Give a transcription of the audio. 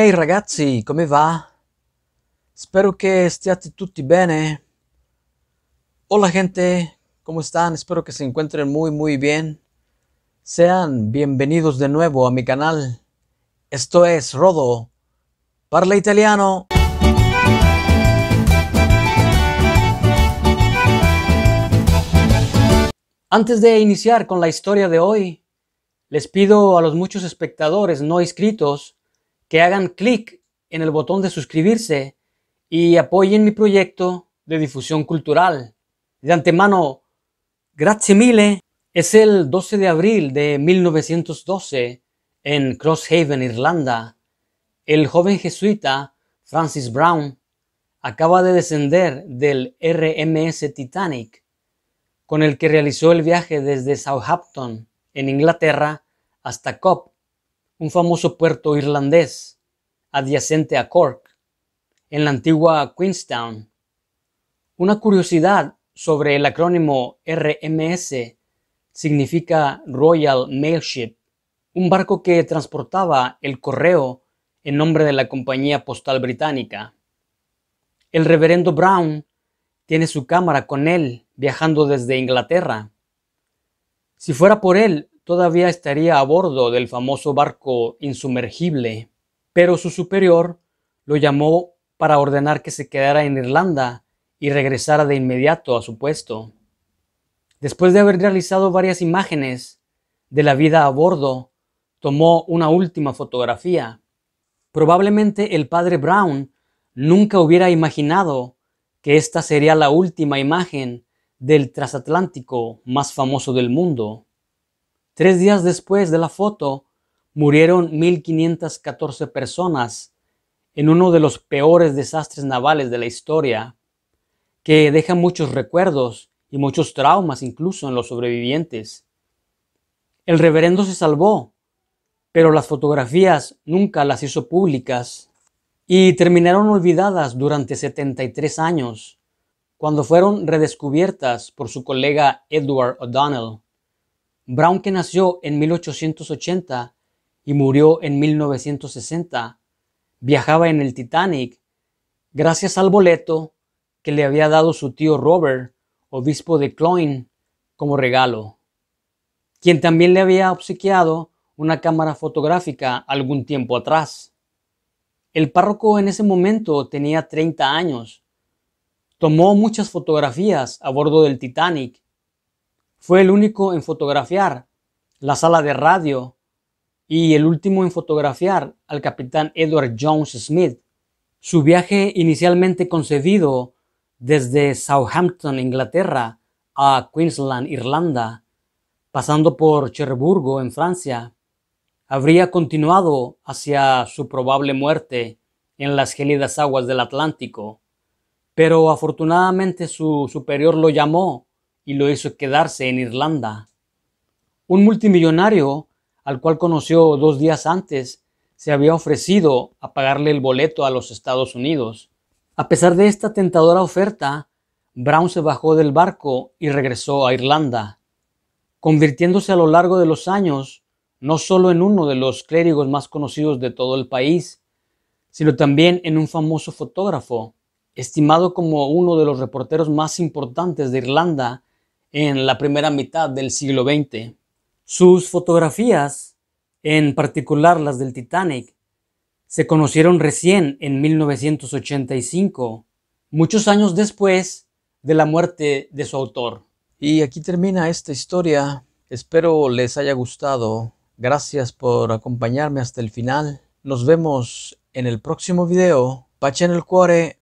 hey ragazzi, come va? Espero que stiate tutti bene. Hola gente, ¿cómo están? Espero que se encuentren muy muy bien. Sean bienvenidos de nuevo a mi canal. Esto es Rodo. Parla italiano. Antes de iniciar con la historia de hoy, les pido a los muchos espectadores no inscritos que hagan clic en el botón de suscribirse y apoyen mi proyecto de difusión cultural. De antemano, grazie mille. Es el 12 de abril de 1912 en Crosshaven, Irlanda. El joven jesuita Francis Brown acaba de descender del RMS Titanic, con el que realizó el viaje desde Southampton, en Inglaterra, hasta Cobb, un famoso puerto irlandés adyacente a Cork, en la antigua Queenstown. Una curiosidad sobre el acrónimo RMS significa Royal Mail Ship, un barco que transportaba el correo en nombre de la compañía postal británica. El reverendo Brown tiene su cámara con él viajando desde Inglaterra. Si fuera por él, todavía estaría a bordo del famoso barco insumergible, pero su superior lo llamó para ordenar que se quedara en Irlanda y regresara de inmediato a su puesto. Después de haber realizado varias imágenes de la vida a bordo, tomó una última fotografía. Probablemente el padre Brown nunca hubiera imaginado que esta sería la última imagen del transatlántico más famoso del mundo. Tres días después de la foto, murieron 1.514 personas en uno de los peores desastres navales de la historia, que deja muchos recuerdos y muchos traumas incluso en los sobrevivientes. El reverendo se salvó, pero las fotografías nunca las hizo públicas y terminaron olvidadas durante 73 años, cuando fueron redescubiertas por su colega Edward O'Donnell. Brown, que nació en 1880 y murió en 1960, viajaba en el Titanic gracias al boleto que le había dado su tío Robert, obispo de Cloyne, como regalo, quien también le había obsequiado una cámara fotográfica algún tiempo atrás. El párroco en ese momento tenía 30 años. Tomó muchas fotografías a bordo del Titanic fue el único en fotografiar la sala de radio y el último en fotografiar al capitán Edward Jones Smith. Su viaje inicialmente concebido desde Southampton, Inglaterra, a Queensland, Irlanda, pasando por Cherburgo, en Francia, habría continuado hacia su probable muerte en las gélidas aguas del Atlántico. Pero afortunadamente su superior lo llamó y lo hizo quedarse en Irlanda. Un multimillonario, al cual conoció dos días antes, se había ofrecido a pagarle el boleto a los Estados Unidos. A pesar de esta tentadora oferta, Brown se bajó del barco y regresó a Irlanda, convirtiéndose a lo largo de los años no solo en uno de los clérigos más conocidos de todo el país, sino también en un famoso fotógrafo, estimado como uno de los reporteros más importantes de Irlanda en la primera mitad del siglo XX. Sus fotografías, en particular las del Titanic, se conocieron recién en 1985, muchos años después de la muerte de su autor. Y aquí termina esta historia. Espero les haya gustado. Gracias por acompañarme hasta el final. Nos vemos en el próximo video. en el cuore.